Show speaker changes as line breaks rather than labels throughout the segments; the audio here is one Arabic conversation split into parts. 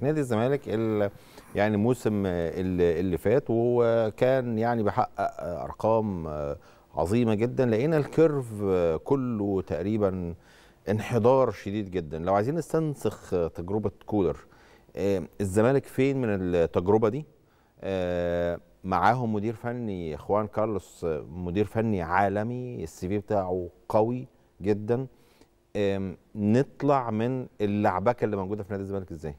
نادي الزمالك يعني الموسم اللي فات وهو كان يعني بيحقق ارقام عظيمه جدا لقينا الكيرف كله تقريبا انحدار شديد جدا لو عايزين نستنسخ تجربه كولر آه، الزمالك فين من التجربه دي آه، معاهم مدير فني اخوان كارلوس مدير فني عالمي السي في بتاعه قوي جدا
نطلع من اللعبكه اللي موجوده في نادي الزمالك ازاي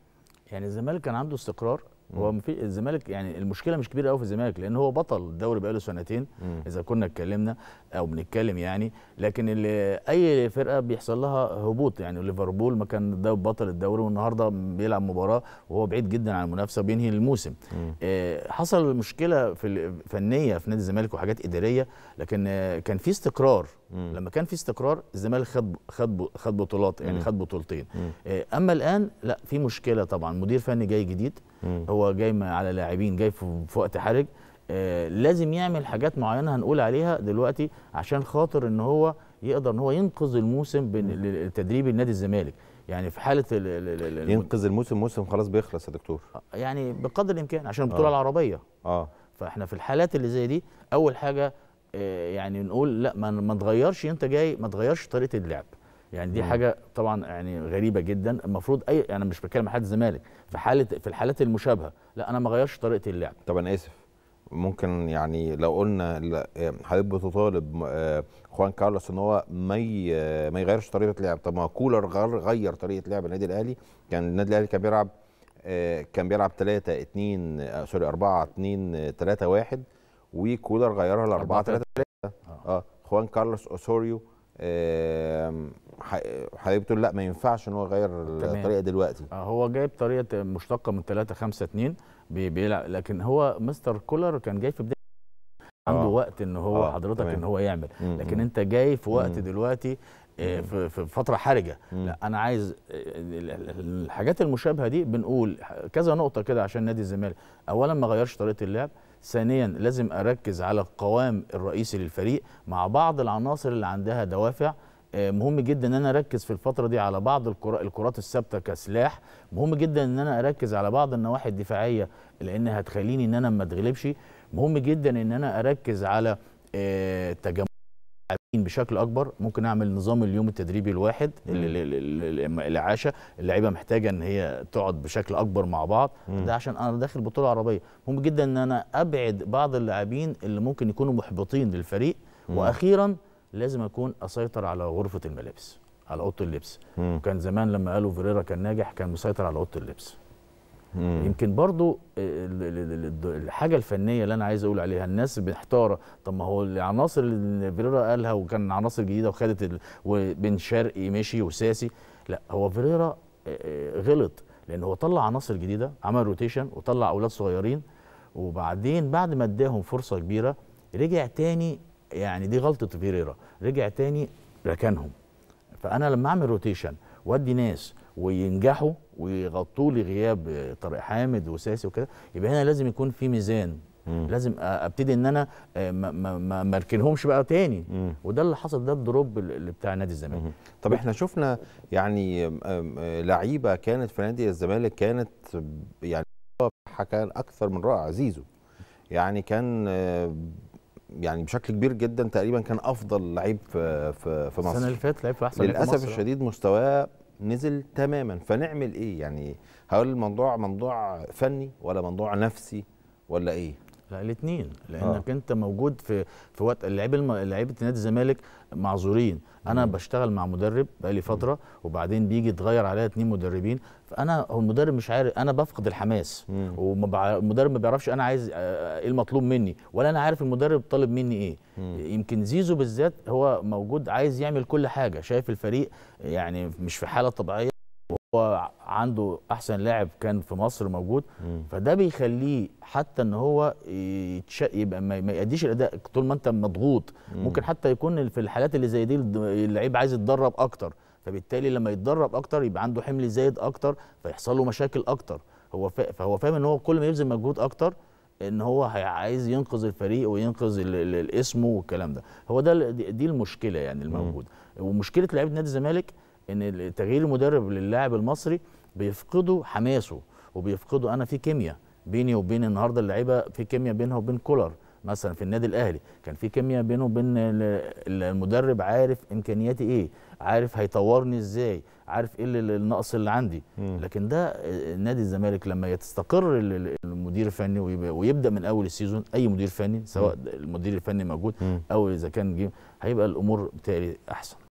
يعني الزمالك كان عنده استقرار هو في الزمالك يعني المشكله مش كبيره قوي في الزمالك لان هو بطل الدوري بقاله سنتين مم. اذا كنا اتكلمنا او بنتكلم يعني لكن اللي اي فرقه بيحصل لها هبوط يعني ليفربول ما كان ده بطل الدوري والنهارده بيلعب مباراه وهو بعيد جدا عن المنافسه وبينهي الموسم إيه حصل مشكله في فنيه في نادي الزمالك وحاجات اداريه لكن آه، كان في استقرار مم. لما كان في استقرار الزمالك خد خد خد بطولات يعني خد بطولتين آه، اما الان لا في مشكله طبعا مدير فني جاي جديد مم. هو جاي على لاعبين جاي في وقت حرج آه لازم يعمل حاجات معينه هنقول عليها دلوقتي عشان خاطر ان هو يقدر ان هو ينقذ الموسم لتدريب النادي الزمالك يعني في حاله الـ الـ الـ ينقذ الموسم موسم خلاص بيخلص يا دكتور آه، يعني بقدر الامكان عشان البطوله آه. العربيه اه فاحنا في الحالات اللي زي دي اول حاجه آه، يعني نقول لا ما تغيرش انت جاي ما تغيرش طريقه اللعب يعني دي مم. حاجه طبعا يعني غريبه جدا المفروض اي يعني انا يعني مش بتكلم حد الزمالك في حاله في الحالات المشابهه لا انا ما غيرش طريقه اللعب طب انا اسف ممكن يعني
لو قلنا آه، حضرتك بتطالب آه، خوان كارلوس ان هو ما ما يغيرش طريقه لعب طب ما كولر غير, غير طريقه لعب النادي الاهلي كان النادي الاهلي كان بيلعب كان بيلعب 3 2 سوري 4 2 3 1 وكولر غيرها ل 4 3 3 اه خوان كارلوس اوسوريو
حبيبته لا ما ينفعش ان هو يغير الطريقه دلوقتي آه هو جايب طريقه مشتقه من 3 5 2 بيلعب لكن هو مستر كولر كان جاي في بدايه آه. عنده وقت ان هو آه. حضرتك تمام. ان هو يعمل لكن انت جاي في وقت دلوقتي آه، في فتره حرجه لا انا عايز آه، الحاجات المشابهه دي بنقول كذا نقطه كده عشان نادي الزمالك اولا ما غيرش طريقه اللعب ثانيا لازم اركز على القوام الرئيسي للفريق مع بعض العناصر اللي عندها دوافع آه، مهم جدا ان انا اركز في الفتره دي على بعض الكرات الثابته كسلاح مهم جدا ان انا اركز على بعض النواحي الدفاعيه لان هتخليني ان انا ما اتغلبش مهم جدا ان انا اركز على آه، تجمع بشكل اكبر ممكن اعمل نظام اليوم التدريبي الواحد الاعاشه اللعيبه محتاجه ان هي تقعد بشكل اكبر مع بعض ده عشان انا داخل بطوله عربيه مهم جدا ان انا ابعد بعض اللاعبين اللي ممكن يكونوا محبطين للفريق واخيرا لازم اكون اسيطر على غرفه الملابس على اوضه اللبس وكان زمان لما قالوا فيريرا كان ناجح كان مسيطر على اوضه اللبس مم. يمكن برضو الحاجه الفنيه اللي انا عايز اقول عليها الناس محتاره طب ما هو العناصر اللي فيريرا قالها وكان عناصر جديده وخدت ال... وبن شرقي مشي وساسي لا هو فيريرا آه، آه، غلط لان هو طلع عناصر جديده عمل روتيشن وطلع اولاد صغيرين وبعدين بعد ما اداهم فرصه كبيره رجع تاني يعني دي غلطه فيريرا رجع تاني ركنهم فانا لما اعمل روتيشن وادي ناس وينجحوا ويغطوا لي غياب طارق حامد وساسي وكده يبقى هنا لازم يكون في ميزان مم. لازم ابتدي ان انا آه، ما ما ما بقى تاني مم. وده اللي حصل ده الدروب اللي بتاع نادي الزمالك
طب احنا شفنا يعني آه، آه، لعيبه كانت في نادي الزمالك كانت يعني كان اكثر من رائع زيزو يعني كان يعني بشكل كبير جدا تقريبا كان افضل لعيب في في, في مصر السنه اللي فاتت لعيب في احسن للاسف الشديد مستواه نزل تماما فنعمل ايه يعني هل الموضوع
موضوع فني ولا موضوع نفسي ولا ايه لا الاثنين لانك آه. انت موجود في في وقت اللعيبه الم... لعيبه نادي الزمالك معذورين انا مم. بشتغل مع مدرب بقالي فتره مم. وبعدين بيجي يتغير عليا اثنين مدربين فانا هو المدرب مش عارف انا بفقد الحماس والمدرب ما بيعرفش انا عايز آه، آه، ايه المطلوب مني ولا انا عارف المدرب طالب مني ايه مم. يمكن زيزو بالذات هو موجود عايز يعمل كل حاجه شايف الفريق يعني مش في حاله طبيعيه هو عنده احسن لاعب كان في مصر موجود مم. فده بيخليه حتى ان هو يتش... يبقى ما يأديش الاداء طول ما انت مضغوط مم. ممكن حتى يكون في الحالات اللي زي دي اللعيب عايز يتدرب اكتر فبالتالي لما يتدرب اكتر يبقى عنده حمل زايد اكتر فيحصل له مشاكل اكتر هو ف... فهو فاهم ان هو كل ما يبذل مجهود اكتر ان هو عايز ينقذ الفريق وينقذ الاسم والكلام ده هو ده دي المشكله يعني الموجوده ومشكله لعيبه نادي الزمالك ان تغيير المدرب للاعب المصري بيفقده حماسه وبيفقده انا في كيمياء بيني وبين النهارده اللعيبه في كيمياء بينها وبين كولر مثلا في النادي الاهلي كان في كيمياء بينه وبين المدرب عارف امكانياتي ايه عارف هيطورني ازاي عارف ايه النقص اللي عندي م. لكن ده نادي الزمالك لما يستقر المدير الفني ويبدا من اول السيزون اي مدير فني سواء م. المدير الفني موجود م. او اذا كان هيبقى الامور بالتالي احسن